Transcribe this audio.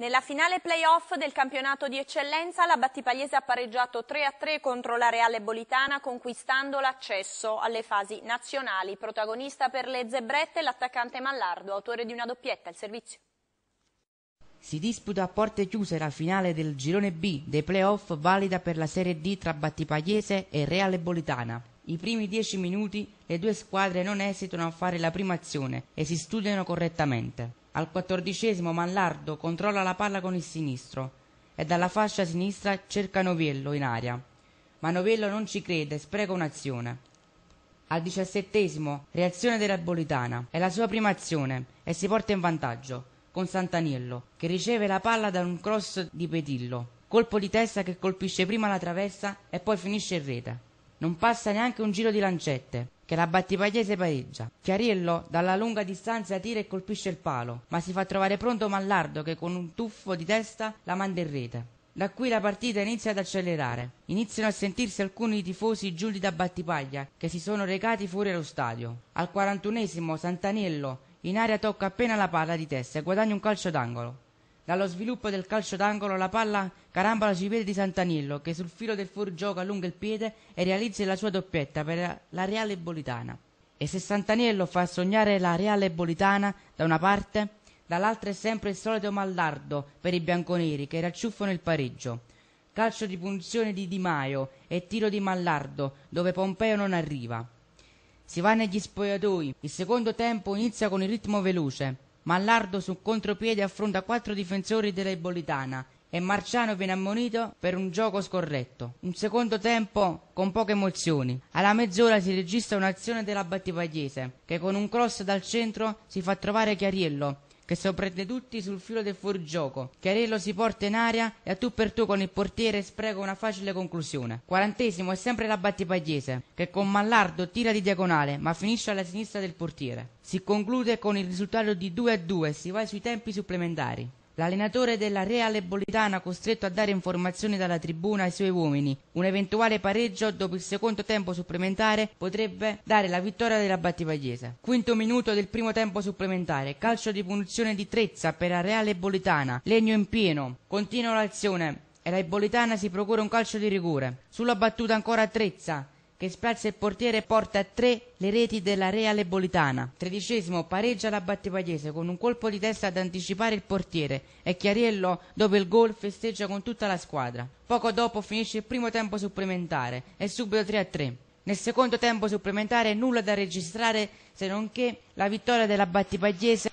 Nella finale playoff del campionato di eccellenza la Battipagliese ha pareggiato 3-3 contro la Reale Bolitana conquistando l'accesso alle fasi nazionali. Protagonista per le zebrette l'attaccante Mallardo, autore di una doppietta al servizio. Si disputa a porte chiuse la finale del girone B dei playoff valida per la Serie D tra Battipagliese e Reale Bolitana. I primi dieci minuti le due squadre non esitano a fare la prima azione e si studiano correttamente. Al quattordicesimo Mallardo controlla la palla con il sinistro e dalla fascia sinistra cerca Novello in aria, ma Novello non ci crede e spreca un'azione. Al diciassettesimo reazione della Bolitana, è la sua prima azione e si porta in vantaggio con Santaniello che riceve la palla da un cross di Petillo, colpo di testa che colpisce prima la traversa e poi finisce in rete. Non passa neanche un giro di lancette che la Battipagliese pareggia. Chiarillo dalla lunga distanza tira e colpisce il palo, ma si fa trovare pronto Mallardo che con un tuffo di testa la manda in rete. Da qui la partita inizia ad accelerare. Iniziano a sentirsi alcuni tifosi giunti da Battipaglia che si sono recati fuori allo stadio. Al quarantunesimo Santanello in aria tocca appena la palla di testa e guadagna un calcio d'angolo. Dallo sviluppo del calcio d'angolo la palla carambola sui piedi di Santanillo che sul filo del fuorigioco allunga il piede e realizza la sua doppietta per la Reale Bolitana. E se Santanillo fa sognare la Reale Bolitana da una parte, dall'altra è sempre il solito mallardo per i bianconeri che racciuffano il pareggio. Calcio di punizione di Di Maio e tiro di Mallardo dove Pompeo non arriva. Si va negli spogliatoi, il secondo tempo inizia con il ritmo veloce. Mallardo sul contropiede affronta quattro difensori dell'Eibolitana e Marciano viene ammonito per un gioco scorretto. Un secondo tempo con poche emozioni. Alla mezz'ora si registra un'azione della Battipagliese che con un cross dal centro si fa trovare Chiariello che sorprende tutti sul filo del fuorigioco. Chiarello si porta in aria e a tu per tu con il portiere spreca una facile conclusione. Quarantesimo è sempre la Battipagliese, che con Mallardo tira di diagonale, ma finisce alla sinistra del portiere. Si conclude con il risultato di 2 a 2 e si va sui tempi supplementari. L'allenatore della Reale Bolitana costretto a dare informazioni dalla tribuna ai suoi uomini. Un eventuale pareggio dopo il secondo tempo supplementare potrebbe dare la vittoria della Battipagliese. Quinto minuto del primo tempo supplementare. Calcio di punizione di Trezza per la Reale Bolitana. Legno in pieno. Continua l'azione e la Bolitana si procura un calcio di rigore. Sulla battuta ancora Trezza che sprazza il portiere e porta a tre le reti della Reale Bolitana. Tredicesimo pareggia la Battipagliese con un colpo di testa ad anticipare il portiere e Chiariello dopo il gol festeggia con tutta la squadra. Poco dopo finisce il primo tempo supplementare e subito 3 a 3. Nel secondo tempo supplementare nulla da registrare se non che la vittoria della Battipagliese